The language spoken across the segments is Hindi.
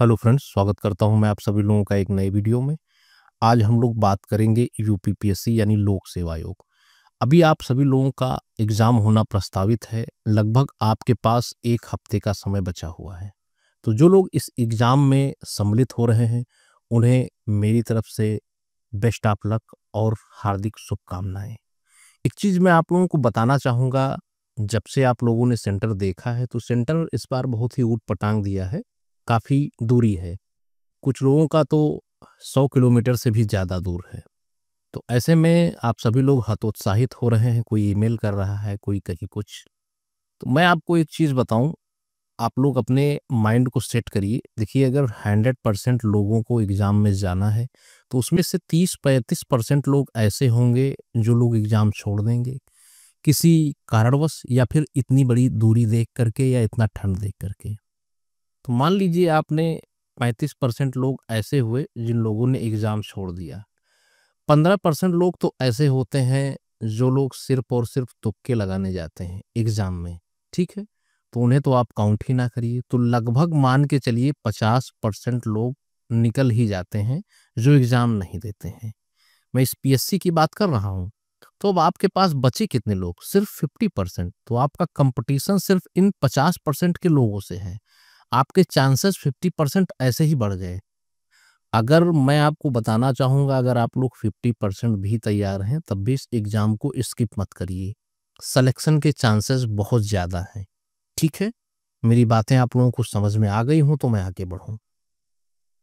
हेलो फ्रेंड्स स्वागत करता हूं मैं आप सभी लोगों का एक नए वीडियो में आज हम लोग बात करेंगे यूपीपीएससी यानी लोक सेवा आयोग अभी आप सभी लोगों का एग्ज़ाम होना प्रस्तावित है लगभग आपके पास एक हफ्ते का समय बचा हुआ है तो जो लोग इस एग्ज़ाम में सम्मिलित हो रहे हैं उन्हें मेरी तरफ से बेस्ट ऑफ लक और हार्दिक शुभकामनाएँ एक चीज़ मैं आप लोगों को बताना चाहूँगा जब से आप लोगों ने सेंटर देखा है तो सेंटर इस बार बहुत ही ऊट पटांग दिया है काफ़ी दूरी है कुछ लोगों का तो सौ किलोमीटर से भी ज़्यादा दूर है तो ऐसे में आप सभी लोग हतोत्साहित हो रहे हैं कोई ईमेल कर रहा है कोई कहीं कुछ तो मैं आपको एक चीज़ बताऊं आप लोग अपने माइंड को सेट करिए देखिए अगर हंड्रेड परसेंट लोगों को एग्ज़ाम में जाना है तो उसमें से तीस पैंतीस परसेंट लोग ऐसे होंगे जो लोग एग्ज़ाम छोड़ देंगे किसी कारणवश या फिर इतनी बड़ी दूरी देख करके या इतना ठंड देख करके तो मान लीजिए आपने 35 परसेंट लोग ऐसे हुए जिन लोगों ने एग्ज़ाम छोड़ दिया 15 परसेंट लोग तो ऐसे होते हैं जो लोग सिर्फ और सिर्फ तुक्के लगाने जाते हैं एग्ज़ाम में ठीक है तो उन्हें तो आप काउंट ही ना करिए तो लगभग मान के चलिए 50 परसेंट लोग निकल ही जाते हैं जो एग्ज़ाम नहीं देते हैं मैं इस पीएससी की बात कर रहा हूँ तो अब आपके पास बचे कितने लोग सिर्फ 50 परसेंट तो आपका कंपटीशन सिर्फ इन 50 परसेंट के लोगों से है आपके चांसेस 50 परसेंट ऐसे ही बढ़ गए अगर मैं आपको बताना चाहूँगा अगर आप लोग 50 परसेंट भी तैयार हैं तब भी इस एग्ज़ाम को स्किप मत करिए सलेक्शन के चांसेस बहुत ज़्यादा हैं ठीक है मेरी बातें आप लोगों को समझ में आ गई हूँ तो मैं आगे बढ़ूँ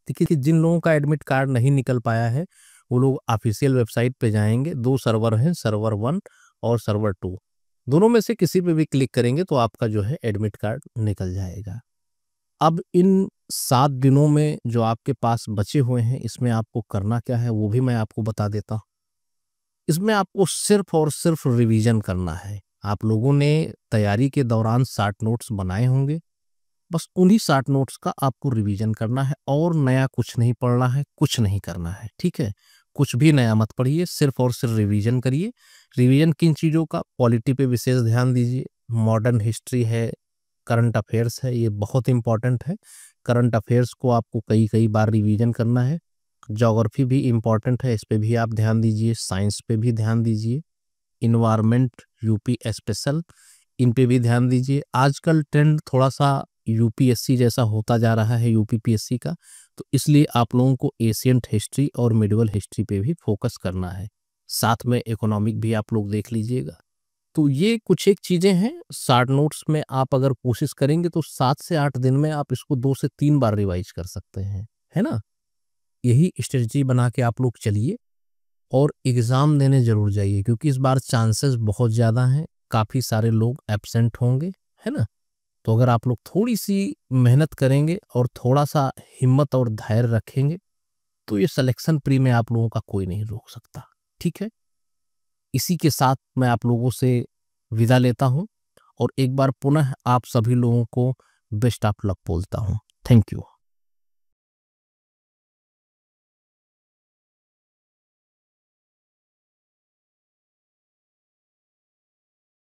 देखिए जिन लोगों का एडमिट कार्ड नहीं निकल पाया है वो लोग ऑफिशियल वेबसाइट पे जाएंगे दो सर्वर हैं सर्वर वन और सर्वर टू दोनों में से किसी पे भी क्लिक करेंगे तो आपका जो है एडमिट कार्ड निकल जाएगा अब इन सात दिनों में जो आपके पास बचे हुए हैं इसमें आपको करना क्या है वो भी मैं आपको बता देता हूँ इसमें आपको सिर्फ और सिर्फ रिवीजन करना है आप लोगों ने तैयारी के दौरान साठ नोट्स बनाए होंगे बस उन्हीं साठ नोट्स का आपको रिवीजन करना है और नया कुछ नहीं पढ़ना है कुछ नहीं करना है ठीक है कुछ भी नया मत पढ़िए सिर्फ और सिर्फ रिवीजन करिए रिवीजन किन चीज़ों का पॉलिटी पे विशेष ध्यान दीजिए मॉडर्न हिस्ट्री है करंट अफेयर्स है ये बहुत इंपॉर्टेंट है करंट अफेयर्स को आपको कई कई बार रिवीजन करना है जोग्राफी भी इम्पॉर्टेंट है इस पर भी आप ध्यान दीजिए साइंस पे भी ध्यान दीजिए इन्वायरमेंट यूपी स्पेशल इन पे भी ध्यान दीजिए आजकल ट्रेंड थोड़ा सा यूपीएससी जैसा होता जा रहा है यूपीपीएससी का तो इसलिए आप लोगों को एशियंट हिस्ट्री और मिडिवल हिस्ट्री पे भी फोकस करना है साथ में इकोनॉमिक भी आप लोग देख लीजिएगा तो ये कुछ एक चीज़ें हैं शार्ट नोट्स में आप अगर कोशिश करेंगे तो सात से आठ दिन में आप इसको दो से तीन बार रिवाइज कर सकते हैं है ना यही स्ट्रेटजी बना के आप लोग चलिए और एग्ज़ाम देने ज़रूर जाइए क्योंकि इस बार चांसेस बहुत ज़्यादा हैं काफ़ी सारे लोग एबसेंट होंगे है ना तो अगर आप लोग थोड़ी सी मेहनत करेंगे और थोड़ा सा हिम्मत और धैर्य रखेंगे तो ये सिलेक्शन प्री में आप लोगों का कोई नहीं रोक सकता ठीक है इसी के साथ मैं आप लोगों से विदा लेता हूं और एक बार पुनः आप सभी लोगों को बेस्ट ऑफ लक बोलता हूं थैंक यू